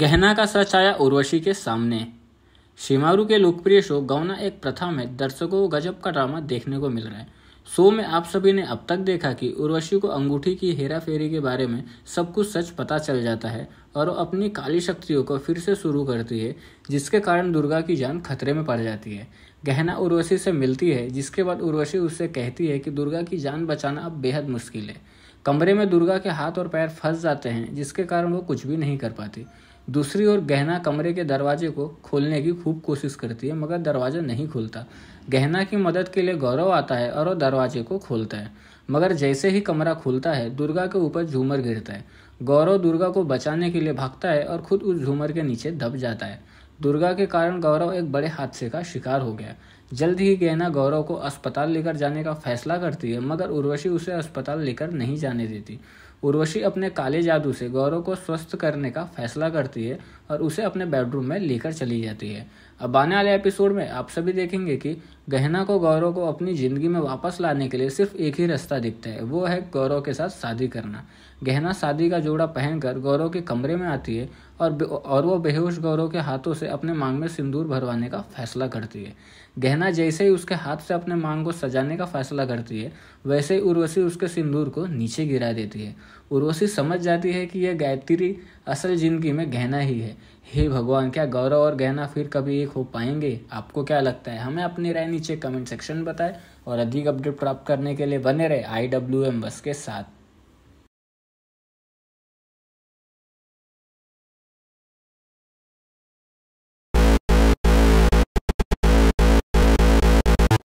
गहना का सच आया उर्वशी के सामने शिमारू के लोकप्रिय शो गौना एक प्रथा में दर्शकों को गजब का ड्रामा देखने को मिल रहा है शो में आप सभी ने अब तक देखा कि उर्वशी को अंगूठी की हेरा फेरी के बारे में सब कुछ सच पता चल जाता है और वो अपनी काली शक्तियों को फिर से शुरू करती है जिसके कारण दुर्गा की जान खतरे में पड़ जाती है गहना उर्वशी से मिलती है जिसके बाद उर्वशी उससे कहती है कि दुर्गा की जान बचाना अब बेहद मुश्किल है कमरे में दुर्गा के हाथ और पैर फंस जाते हैं जिसके कारण वो कुछ भी नहीं कर पाती दूसरी ओर गहना कमरे के दरवाजे को खोलने की खूब कोशिश करती है मगर दरवाज़ा नहीं खुलता गहना की मदद के लिए गौरव आता है और वह दरवाजे को खोलता है मगर जैसे ही कमरा खुलता है दुर्गा के ऊपर झूमर गिरता है गौरव दुर्गा को बचाने के लिए भागता है और खुद उस झूमर के नीचे दब जाता है दुर्गा के कारण गौरव एक बड़े हादसे का शिकार हो गया जल्द ही गहना गौरव को अस्पताल लेकर जाने का फैसला करती है मगर उर्वशी उसे अस्पताल लेकर नहीं जाने देती उर्वशी अपने काले जादू से गौरव को स्वस्थ करने का फैसला करती है और उसे अपने बेडरूम में लेकर चली जाती है अब आने वाले एपिसोड में आप सभी देखेंगे कि गहना को गौरव को अपनी ज़िंदगी में वापस लाने के लिए सिर्फ एक ही रास्ता दिखता है वो है गौरव के साथ शादी करना गहना शादी का जोड़ा पहनकर गौरव के कमरे में आती है और और वो बेहोश गौरव के हाथों से अपने मांग में सिंदूर भरवाने का फैसला करती है गहना जैसे ही उसके हाथ से अपने मांग को सजाने का फैसला करती है वैसे ही उर्वशी उसके सिंदूर को नीचे गिरा देती है उर्वशी समझ जाती है कि यह गायत्री असल जिंदगी में गहना ही है हे भगवान क्या गौरव और गहना फिर कभी एक हो पाएंगे आपको क्या लगता है हमें अपनी राय नीचे कमेंट सेक्शन में बताएं और अधिक अपडेट प्राप्त करने के लिए बने रहे आई डब्ल्यू एम बस के साथ